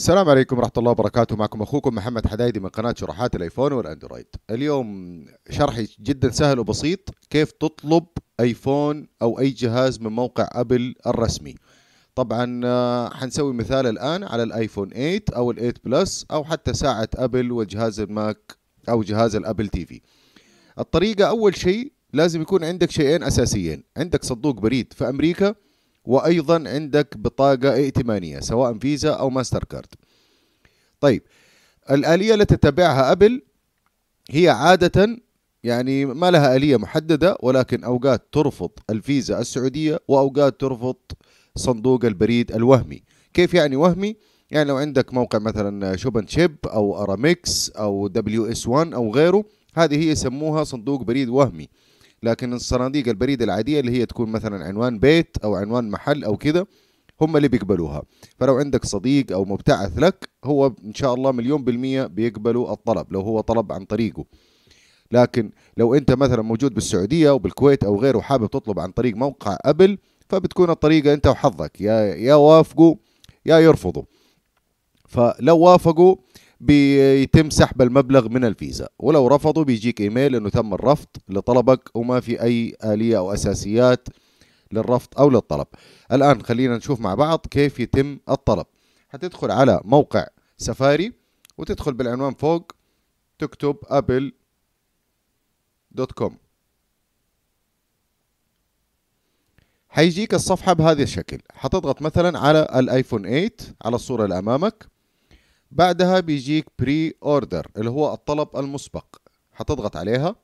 السلام عليكم ورحمة الله وبركاته معكم أخوكم محمد حدايدي من قناة شروحات الآيفون والأندرويد اليوم شرحي جدا سهل وبسيط كيف تطلب آيفون أو أي جهاز من موقع أبل الرسمي طبعا آه، حنسوي مثال الآن على الآيفون 8 أو ال8 بلس أو حتى ساعة أبل وجهاز الماك أو جهاز الأبل تي في الطريقة أول شيء لازم يكون عندك شيئين أساسيين عندك صندوق بريد في أمريكا وايضا عندك بطاقه ائتمانيه سواء فيزا او ماستر كارد طيب الاليه التي تتبعها ابل هي عاده يعني ما لها اليه محدده ولكن اوقات ترفض الفيزا السعوديه واوقات ترفض صندوق البريد الوهمي كيف يعني وهمي يعني لو عندك موقع مثلا شوبن شيب او ارامكس او دبليو اس 1 او غيره هذه هي يسموها صندوق بريد وهمي لكن الصناديق البريد العاديه اللي هي تكون مثلا عنوان بيت او عنوان محل او كذا هم اللي بيقبلوها فلو عندك صديق او مبتعث لك هو ان شاء الله مليون بالمية بيقبلوا الطلب لو هو طلب عن طريقه لكن لو انت مثلا موجود بالسعودية او بالكويت او غيره وحابب تطلب عن طريق موقع ابل فبتكون الطريقة انت وحظك يا يا وافقوا يا يرفضوا فلو وافقوا بيتم سحب المبلغ من الفيزا ولو رفضوا بيجيك ايميل انه تم الرفض لطلبك وما في اي آلية او اساسيات للرفض او للطلب الان خلينا نشوف مع بعض كيف يتم الطلب هتدخل على موقع سفاري وتدخل بالعنوان فوق تكتب ابل دوت كوم حيجيك الصفحة بهذا الشكل حتضغط مثلا على الايفون 8 على الصورة اللي امامك بعدها بيجيك بري اوردر اللي هو الطلب المسبق هتضغط عليها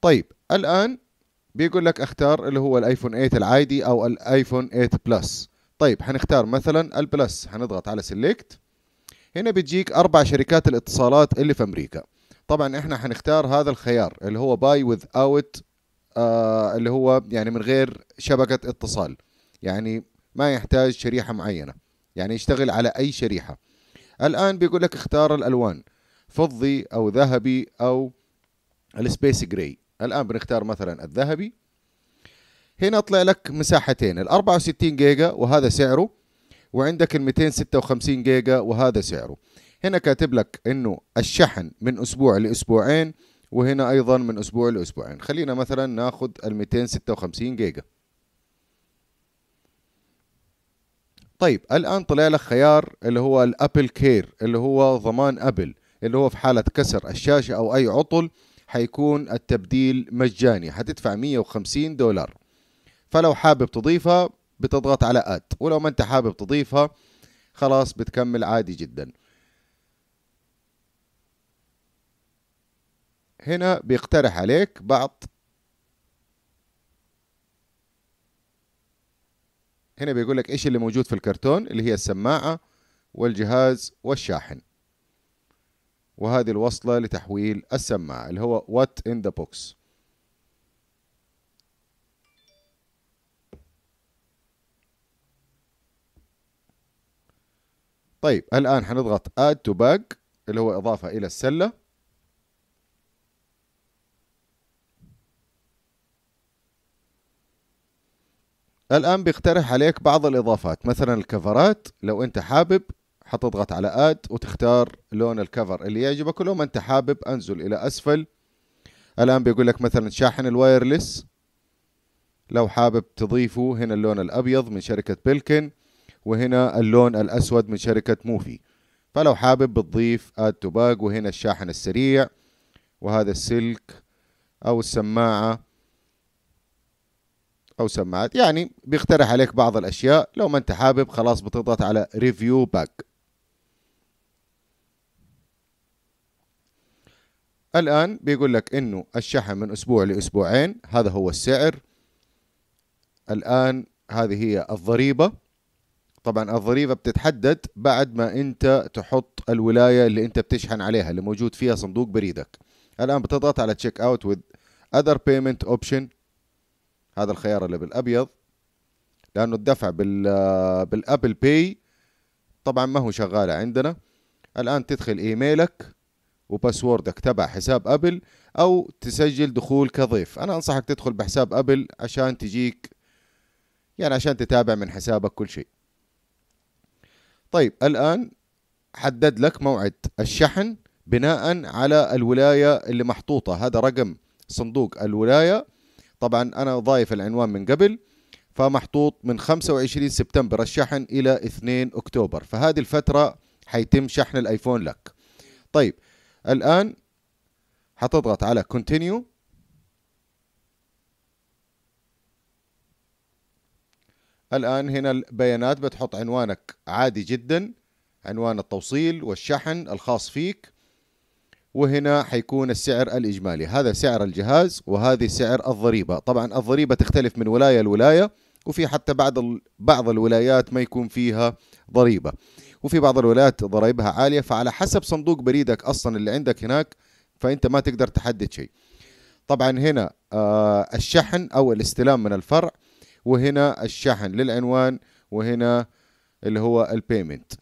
طيب الان بيقول لك اختار اللي هو الايفون 8 العادي او الايفون 8 بلس طيب حنختار مثلا البلس هنضغط على سيلكت هنا بتجيك اربع شركات الاتصالات اللي في امريكا طبعا احنا حنختار هذا الخيار اللي هو باي وذ اوت اللي هو يعني من غير شبكه اتصال يعني ما يحتاج شريحة معينة يعني يشتغل على أي شريحة الآن بيقول لك اختار الألوان فضي أو ذهبي أو السبيس جراي الآن بنختار مثلا الذهبي هنا طلع لك مساحتين ال 64 جيجا وهذا سعره وعندك ال 256 جيجا وهذا سعره هنا كاتب لك انه الشحن من اسبوع لاسبوعين وهنا ايضا من اسبوع لاسبوعين خلينا مثلا ناخذ ال 256 جيجا طيب الان طلع لك خيار اللي هو الابل كير اللي هو ضمان ابل اللي هو في حاله كسر الشاشه او اي عطل حيكون التبديل مجاني حتدفع 150 دولار فلو حابب تضيفها بتضغط على اد ولو ما انت حابب تضيفها خلاص بتكمل عادي جدا هنا بيقترح عليك بعض هنا بيقول لك ايش اللي موجود في الكرتون اللي هي السماعه والجهاز والشاحن وهذه الوصله لتحويل السماعه اللي هو وات ان ذا بوكس طيب الان حنضغط اد تو باج اللي هو اضافه الى السله الآن بيقترح عليك بعض الإضافات مثلا الكفرات لو أنت حابب حتضغط على اد وتختار لون الكفر اللي يعجبك ولو ما انت حابب انزل الى اسفل الان بيقول لك مثلا شاحن الوايرلس لو حابب تضيفه هنا اللون الابيض من شركه بلكن وهنا اللون الاسود من شركه موفي فلو حابب بتضيف اد تو باج وهنا الشاحن السريع وهذا السلك او السماعه او سماعات يعني بيقترح عليك بعض الاشياء لو ما انت حابب خلاص بتضغط على ريفيو باك الان بيقول لك انه الشحن من اسبوع لاسبوعين هذا هو السعر الان هذه هي الضريبه طبعا الضريبه بتتحدد بعد ما انت تحط الولايه اللي انت بتشحن عليها اللي موجود فيها صندوق بريدك الان بتضغط على تشيك اوت وذ اذر بيمنت اوبشن هذا الخيار اللي بالابيض لانه الدفع بال بالابل باي طبعا ما هو شغال عندنا الان تدخل ايميلك وباسوردك تبع حساب ابل او تسجل دخول كضيف انا انصحك تدخل بحساب ابل عشان تجيك يعني عشان تتابع من حسابك كل شيء طيب الان حدد لك موعد الشحن بناء على الولايه اللي محطوطه هذا رقم صندوق الولايه طبعا أنا ضايف العنوان من قبل فمحطوط من 25 سبتمبر الشحن إلى 2 أكتوبر فهذه الفترة حيتم شحن الآيفون لك طيب الآن حتضغط على كونتينيو الآن هنا البيانات بتحط عنوانك عادي جدا عنوان التوصيل والشحن الخاص فيك وهنا حيكون السعر الإجمالي هذا سعر الجهاز وهذه سعر الضريبة طبعا الضريبة تختلف من ولاية لولاية وفي حتى بعض بعض الولايات ما يكون فيها ضريبة وفي بعض الولايات ضرائبها عالية فعلى حسب صندوق بريدك أصلا اللي عندك هناك فأنت ما تقدر تحدد شيء طبعا هنا آه، الشحن أو الاستلام من الفرع وهنا الشحن للعنوان وهنا اللي هو البيمنت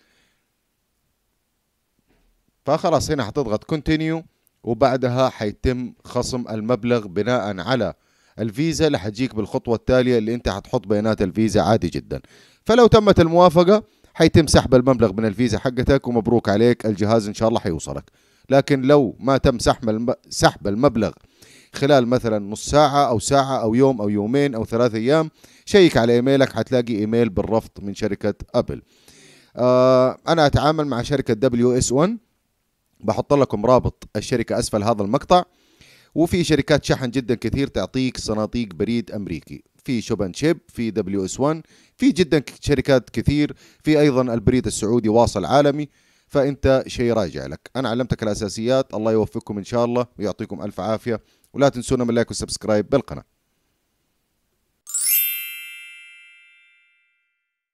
فخلاص هنا حتضغط كونتينيو وبعدها حيتم خصم المبلغ بناء على الفيزا اللي حتجيك بالخطوة التالية اللي انت حتحط بيانات الفيزا عادي جدا فلو تمت الموافقة حيتم سحب المبلغ من الفيزا حقتك ومبروك عليك الجهاز ان شاء الله حيوصلك لكن لو ما تم سحب سحب المبلغ خلال مثلا نص ساعة أو ساعة أو يوم أو يومين أو ثلاثة أيام شيك على إيميلك حتلاقي إيميل بالرفض من شركة أبل آه أنا أتعامل مع شركة WS1 بحط لكم رابط الشركة أسفل هذا المقطع وفي شركات شحن جدا كثير تعطيك صناديق بريد أمريكي في شوبن شيب في دبليو اس 1 في جدا شركات كثير في أيضا البريد السعودي واصل عالمي فأنت شيء راجع لك أنا علمتك الأساسيات الله يوفقكم إن شاء الله ويعطيكم ألف عافية ولا تنسونا من لايك وسبسكرايب بالقناة